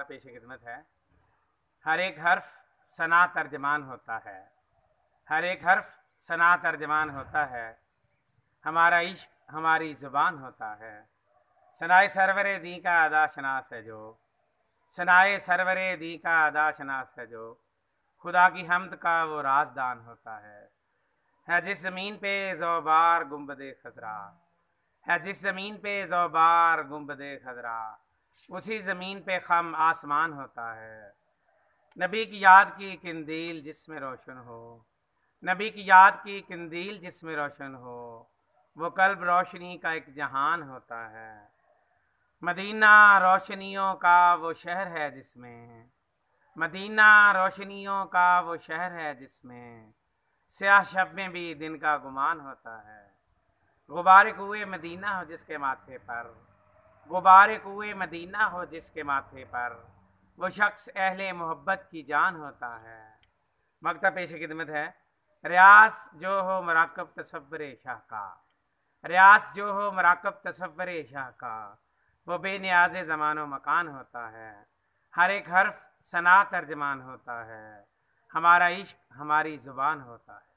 पेश खिदमत है हर एक हर्फ सना तर्जमान होता है हर एक हर्फ सना तर्जमान होता है हमारा इश्क हमारी ज़ुबान होता है सनाए सरवर दी का अदा शनास है जो सनाए सरवर दी का अदा शनास है जो खुदा की हमद का वो राजदान होता है है जिस ज़मीन पे जोबार गुम्बद खजरा है जिस ज़मीन पे जोबार गुम्बद खजरा उसी ज़मीन पे खम आसमान होता है नबी की याद की कंदील जिसमें रोशन हो नबी की याद की कंदील जिसमें रोशन हो वो कल्ब रोशनी का एक जहान होता है मदीना रोशनियों का वो शहर है जिसमें मदीना रोशनियों का वो शहर है जिसमें स्याह शब में भी दिन का गुमान होता है गुबारक हुए मदीना हो जिसके माथे पर गुबार कुए मदीना हो जिसके माथे पर वो शख्स अहल मोहब्बत की जान होता है मकता पेश खिदमत है रियास जो हो मराकब तस्वर शाह का रियास जो हो मराकब तस्वर शाह का वो बेनियाज जमान व मकान होता है हर एक हर्फ सना तर्जमान होता है हमारा इश्क हमारी ज़ुबान होता है